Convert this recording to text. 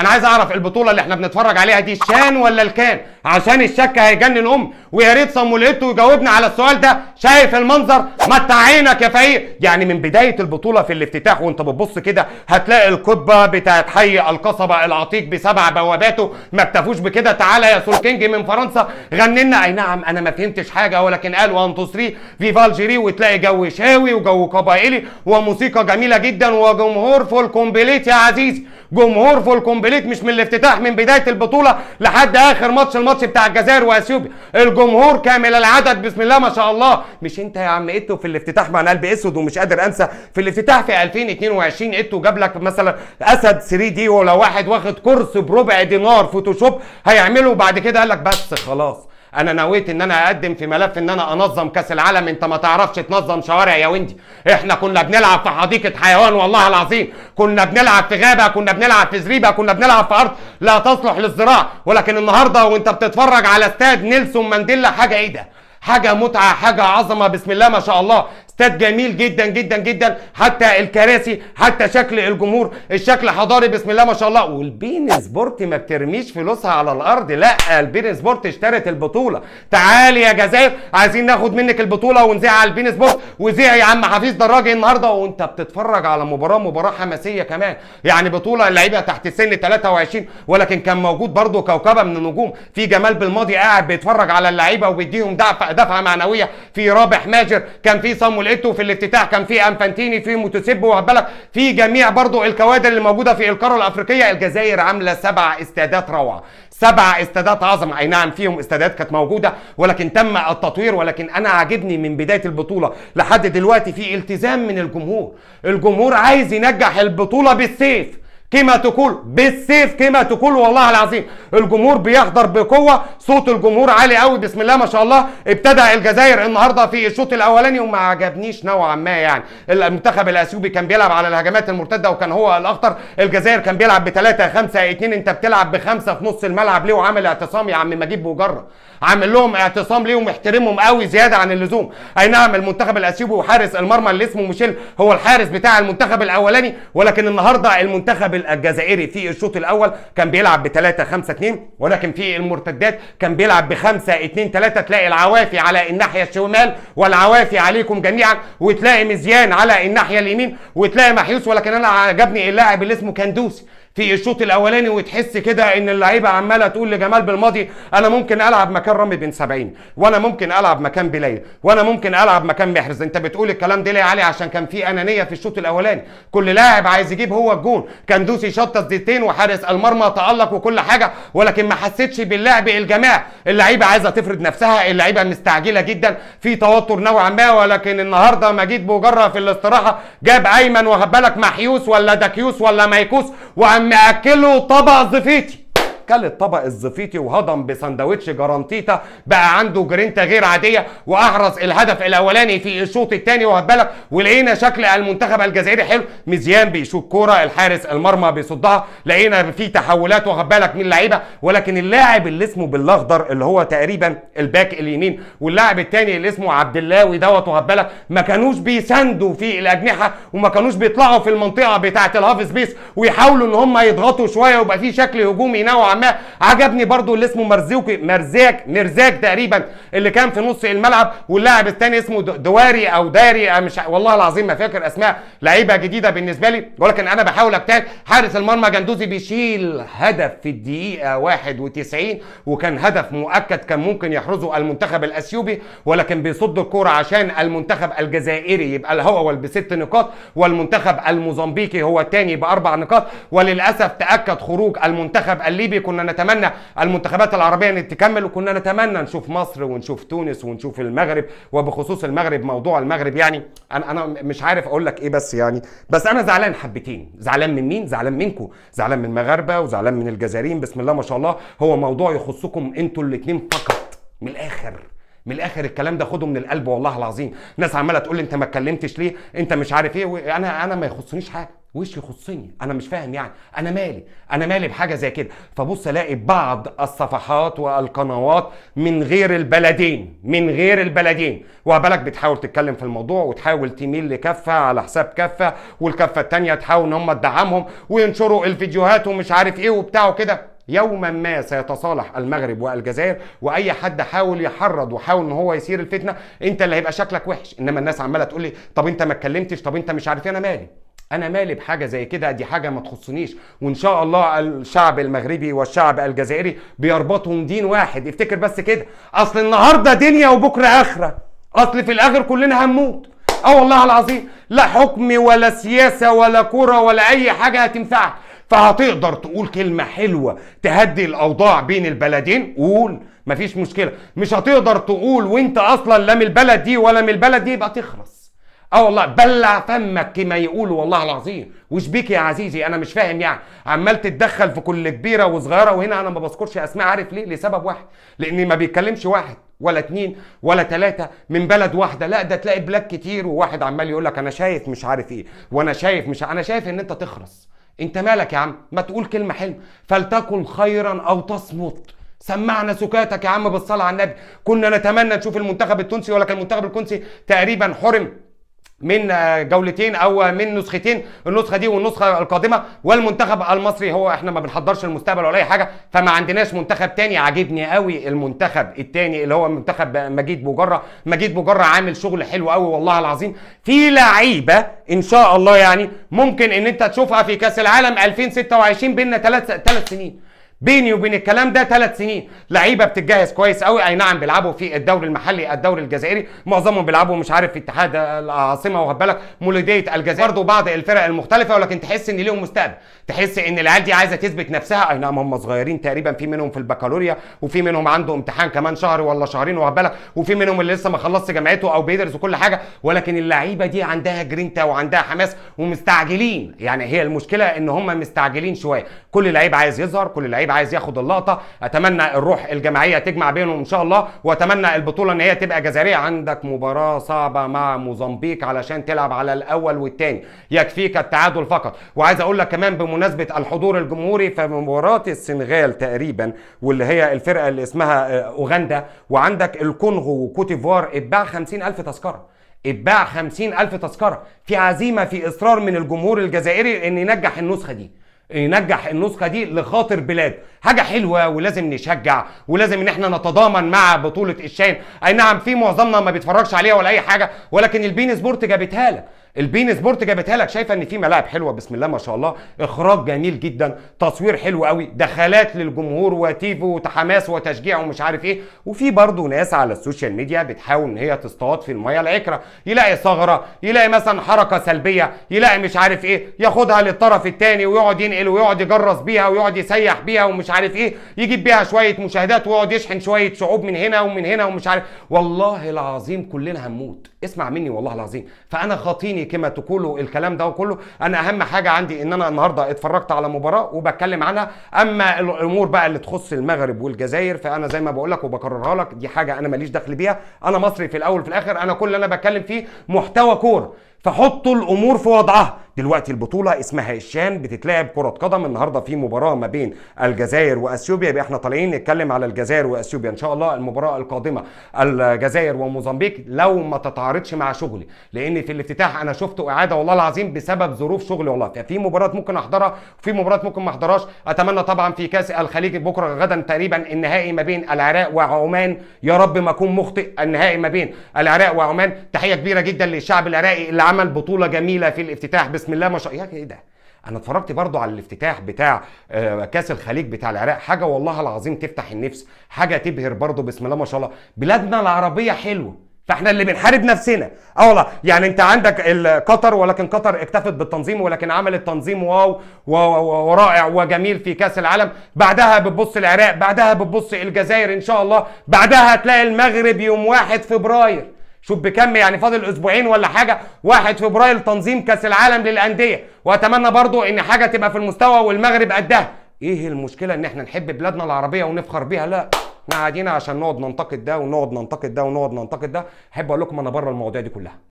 انا عايز اعرف البطوله اللي احنا بنتفرج عليها دي شان ولا الكان عشان الشك هيجنن ام ويا ريت صمولته يجاوبنا على السؤال ده شايف المنظر متع عينك يا فقير يعني من بدايه البطوله في الافتتاح وانت بتبص كده هتلاقي القبه بتاعت حي القصبه العتيق بسبع بواباته ما اكتفوش بكده تعالى يا سولكينج من فرنسا غننا اي نعم انا ما فهمتش حاجه ولكن قال وان 2 في فالجيري وتلاقي جو شاوي وجو قبائلي وموسيقى جميله جدا وجمهور فول كومبليت يا عزيزي جمهور فول كومبليت مش من الافتتاح من بدايه البطوله لحد اخر ماتش الماتش بتاع الجزائر واثيوبيا الجمهور كامل العدد بسم الله ما شاء الله مش انت يا عم ايتو في الافتتاح مع قلب اسود ومش قادر انسى في الافتتاح في 2022 ايتو جاب لك مثلا اسد 3 دي ولا واحد واخد كرسي بربع دينار فوتوشوب هيعمله بعد كده قال لك بس خلاص انا نويت ان انا اقدم في ملف ان انا انظم كاس العالم انت ما تعرفش تنظم شوارع يا وندي احنا كنا بنلعب في حديقه حيوان والله العظيم كنا بنلعب في غابه كنا بنلعب في زريبه كنا بنلعب في ارض لا تصلح للزراعه ولكن النهارده وانت بتتفرج على استاد نيلسون مانديلا حاجه ايه ده حاجه متعه حاجه عظمه بسم الله ما شاء الله استاد جميل جدا جدا جدا حتى الكراسي حتى شكل الجمهور الشكل حضاري بسم الله ما شاء الله والبين سبورت ما بترميش فلوسها على الارض لا البين سبورت اشترت البطوله تعالي يا جزائر عايزين ناخد منك البطوله ونذيعها على البين سبورت وذيع يا عم حفيظ دراجي النهارده وانت بتتفرج على مباراه مباراه حماسيه كمان يعني بطوله اللعيبه تحت سن 23 ولكن كان موجود برده كوكبه من النجوم في جمال بالماضي قاعد بيتفرج على اللعيبه وبيديهم دفعه دفعه معنويه في رابح ماجر كان في صم ولقيته في الافتتاح كان في انفانتيني في موتوسيب وخد بالك في جميع برضو الكوادر اللي موجوده في القاره الافريقيه الجزائر عامله سبع استادات روعه سبع استادات عظمة اي نعم فيهم استادات كانت موجوده ولكن تم التطوير ولكن انا عاجبني من بدايه البطوله لحد دلوقتي في التزام من الجمهور الجمهور عايز ينجح البطوله بالسيف كما تقول بالسيف كما تقول والله العظيم الجمهور بيحضر بقوه صوت الجمهور عالي قوي بسم الله ما شاء الله ابتدى الجزائر النهارده في الشوط الاولاني وما عجبنيش نوعا ما يعني المنتخب الاثيوبي كان بيلعب على الهجمات المرتده وكان هو الاخطر الجزائر كان بيلعب ب 3 5 2 انت بتلعب بخمسه في نص الملعب ليه وعامل اعتصام يا عم مجيب بوجره عامل لهم اعتصام ليه ومحترمهم قوي زياده عن اللزوم اي نعم المنتخب الاثيوبي وحارس المرمى اللي اسمه ميشيل هو الحارس بتاع المنتخب الاولاني ولكن النهارده المنتخب الجزائري في الشوط الاول كان بيلعب ب 3 5 2 ولكن في المرتدات كان بيلعب ب 5 2 3 تلاقي العوافي على الناحيه الشمال والعوافي عليكم جميعا وتلاقي مزيان على الناحيه اليمين وتلاقي محيوس ولكن انا عجبني اللاعب اللي اسمه كندوسي في الشوط الاولاني وتحس كده ان اللعيبه عماله تقول لجمال بالماضي انا ممكن العب مكان رامي بن 70 وانا ممكن العب مكان بلاير وانا ممكن العب مكان محرز انت بتقول الكلام ده ليه يا علي عشان كان في انانيه في الشوط الاولاني كل لاعب عايز يجيب هو الجون كان دوسي شطه زيتين وحارس المرمى تالق وكل حاجه ولكن ما حسيتش باللعب الجماعي اللعيبه عايزه تفرض نفسها اللعيبه مستعجله جدا في توتر نوعا ما ولكن النهارده مجيد بوجره في الاستراحه جاب ايمن وهبلك محيوس ولا دكيوس ولا مايكوس وعم عم اكله طبق زفيتي كل الطبق الزفيتي وهضم بسندوتش جرانتيتا بقى عنده جرينتا غير عاديه واحرز الهدف الاولاني في الشوط الثاني واخد بالك ولقينا شكل المنتخب الجزائري حلو مزيان بيشوط كوره الحارس المرمى بيصدها لقينا في تحولات واخد بالك من اللعيبه ولكن اللاعب اللي اسمه بالاخضر اللي هو تقريبا الباك اليمين واللاعب الثاني اللي اسمه عبد اللاوي دوت واخد بالك ما كانوش بيساندوا في الاجنحه وما كانوش بيطلعوا في المنطقه بتاعه الهاف سبيس ويحاولوا ان هم يضغطوا شويه ويبقى في شكل هجومي نوعا الجوامع عجبني برضو اللي اسمه مرزوك مرزاك مرزاك تقريبا اللي كان في نص الملعب واللاعب الثاني اسمه دواري او داري مش والله العظيم ما فاكر اسماء لعيبه جديده بالنسبه لي ولكن انا بحاول اجتهد حارس المرمى جندوزي بيشيل هدف في الدقيقه 91 وكان هدف مؤكد كان ممكن يحرزه المنتخب الاثيوبي ولكن بيصد الكوره عشان المنتخب الجزائري يبقى الهوا بست نقاط والمنتخب الموزمبيقي هو الثاني باربع نقاط وللاسف تاكد خروج المنتخب الليبي كنا نتمنى المنتخبات العربيه ان تكمل وكنا نتمنى نشوف مصر ونشوف تونس ونشوف المغرب وبخصوص المغرب موضوع المغرب يعني انا انا مش عارف اقول لك ايه بس يعني بس انا زعلان حبتين زعلان من مين زعلان منكم زعلان من المغاربه وزعلان من الجزائريين بسم الله ما شاء الله هو موضوع يخصكم انتوا الاثنين فقط من الاخر من الاخر الكلام ده خده من القلب والله العظيم ناس عماله تقول لي انت ما اتكلمتش ليه انت مش عارف ايه انا انا ما يخصنيش حاجه وش يخصني انا مش فاهم يعني انا مالي انا مالي بحاجه زي كده فبص الاقي بعض الصفحات والقنوات من غير البلدين من غير البلدين وبالك بتحاول تتكلم في الموضوع وتحاول تميل لكفه على حساب كفه والكفه التانيه تحاول ان هم تدعمهم وينشروا الفيديوهات ومش عارف ايه وبتاع وكده يوما ما سيتصالح المغرب والجزائر واي حد حاول يحرض وحاول ان هو يثير الفتنه انت اللي هيبقى شكلك وحش انما الناس عماله تقول لي طب انت ما اتكلمتش طب انت مش عارف إيه؟ انا مالي انا مالي بحاجه زي كده دي حاجه ما تخصنيش وان شاء الله الشعب المغربي والشعب الجزائري بيربطهم دين واحد افتكر بس كده اصل النهارده دنيا وبكره اخره اصل في الاخر كلنا هنموت اه والله العظيم لا حكم ولا سياسه ولا كره ولا اي حاجه هتنفعك فهتقدر تقول كلمه حلوه تهدي الاوضاع بين البلدين قول مفيش مشكله مش هتقدر تقول وانت اصلا لا من البلد دي ولا من البلد دي يبقى تخرس اه والله بلع فمك كما يقولوا والله العظيم وش بيك يا عزيزي انا مش فاهم يعني عمال تتدخل في كل كبيره وصغيره وهنا انا ما بذكرش اسماء عارف ليه لسبب واحد لان ما بيتكلمش واحد ولا اتنين ولا تلاتة من بلد واحدة لا ده تلاقي بلاد كتير وواحد عمال يقول لك انا شايف مش عارف ايه وانا شايف مش انا شايف ان انت تخرس انت مالك يا عم ما تقول كلمة حلم فلتكن خيرا او تصمت سمعنا سكاتك يا عم بالصلاة على النبي كنا نتمنى نشوف المنتخب التونسي ولكن المنتخب التونسي تقريبا حرم من آه، جولتين او من نسختين النسخه دي والنسخه القادمه والمنتخب المصري هو احنا ما بنحضرش المستقبل ولا اي حاجه فما عندناش منتخب تاني عاجبني قوي المنتخب التاني اللي هو منتخب مجيد بوجره مجيد بوجره عامل شغل حلو قوي والله العظيم في لعيبه ان شاء الله يعني ممكن ان انت تشوفها في كاس العالم 2026 بينا ثلاث ثلاث سنين بيني وبين الكلام ده ثلاث سنين لعيبه بتتجهز كويس قوي اي نعم بيلعبوا في الدوري المحلي الدوري الجزائري معظمهم بيلعبوا مش عارف في اتحاد العاصمه وخد بالك مولوديه الجزائر برضه بعض الفرق المختلفه ولكن تحس ان ليهم مستقبل تحس ان العيال دي عايزه تثبت نفسها اي نعم هم صغيرين تقريبا في منهم في البكالوريا وفي منهم عنده امتحان كمان شهر ولا شهرين واخد بالك وفي منهم اللي لسه ما خلصش جامعته او بيدرس وكل حاجه ولكن اللعيبه دي عندها جرينتا وعندها حماس ومستعجلين يعني هي المشكله ان هم مستعجلين شويه كل لعيب عايز يظهر كل لعيب عايز ياخد اللقطه اتمنى الروح الجماعيه تجمع بينهم ان شاء الله واتمنى البطوله ان هي تبقى جزائريه عندك مباراه صعبه مع موزمبيق علشان تلعب على الاول والثاني يكفيك التعادل فقط وعايز اقول لك كمان بمناسبه الحضور الجمهوري فمباراه السنغال تقريبا واللي هي الفرقه اللي اسمها آه، اوغندا وعندك الكونغو وكوتيفوار اتباع 50000 تذكره اتباع 50000 تذكره في عزيمه في اصرار من الجمهور الجزائري ان ينجح النسخه دي ينجح النسخه دي لخاطر بلاده حاجه حلوه ولازم نشجع ولازم ان احنا نتضامن مع بطوله الشان اي نعم في معظمنا ما بيتفرجش عليها ولا اي حاجه ولكن البين سبورت جابتها لك البين سبورت جابتها لك شايفه ان في ملاعب حلوه بسم الله ما شاء الله اخراج جميل جدا تصوير حلو قوي دخلات للجمهور وتيفو وحماس وتشجيع ومش عارف ايه وفي برضه ناس على السوشيال ميديا بتحاول ان هي تصطاد في الميه العكره يلاقي ثغره يلاقي مثلا حركه سلبيه يلاقي مش عارف ايه ياخدها للطرف الثاني ويقعد ينقل ويقعد يجرس بيها ويقعد يسيح بيها ومش عارف ايه يجيب بيها شويه مشاهدات ويقعد يشحن شويه شعوب من هنا ومن هنا ومش عارف والله العظيم كلنا هنموت اسمع مني والله العظيم فانا خاطيني كما تقولوا الكلام ده وكله انا اهم حاجه عندي ان انا النهارده اتفرجت على مباراه وبتكلم عنها اما الامور بقى اللي تخص المغرب والجزائر فانا زي ما بقول لك وبكررها لك دي حاجه انا ماليش دخل بيها انا مصري في الاول وفي الاخر انا كل اللي انا بتكلم فيه محتوى كوره فحطوا الامور في وضعها دلوقتي البطوله اسمها الشان بتتلعب كره قدم النهارده في مباراه ما بين الجزائر واثيوبيا يبقى احنا طالعين نتكلم على الجزائر واثيوبيا ان شاء الله المباراه القادمه الجزائر وموزمبيق لو ما تتعارضش مع شغلي لان في الافتتاح انا شفت اعاده والله العظيم بسبب ظروف شغلي والله في مباراه ممكن احضرها وفي مباراه ممكن ما احضرهاش اتمنى طبعا في كاس الخليج بكره غدا تقريبا النهائي ما بين العراق وعمان يا رب ما اكون مخطئ النهائي ما بين العراق وعمان تحيه كبيره جدا للشعب العراقي اللي عمل بطوله جميله في الافتتاح بسم الله ما شاء الله ايه ده انا اتفرجت برضو على الافتتاح بتاع آه، كاس الخليج بتاع العراق حاجه والله العظيم تفتح النفس حاجه تبهر برضو بسم الله ما شاء الله بلادنا العربيه حلوه فاحنا اللي بنحارب نفسنا اه والله يعني انت عندك قطر ولكن قطر اكتفت بالتنظيم ولكن عمل التنظيم واو ورائع وجميل في كاس العالم بعدها بتبص العراق بعدها بتبص الجزائر ان شاء الله بعدها تلاقي المغرب يوم 1 فبراير شوف بكم يعني فاضل اسبوعين ولا حاجه 1 فبراير تنظيم كاس العالم للانديه واتمنى برضو ان حاجه تبقى في المستوى والمغرب قدها ايه المشكله ان احنا نحب بلادنا العربيه ونفخر بيها لا احنا قاعدين عشان نقعد ننتقد ده ونقعد ننتقد ده ونقعد ننتقد ده احب اقول لكم انا بره المواضيع دي كلها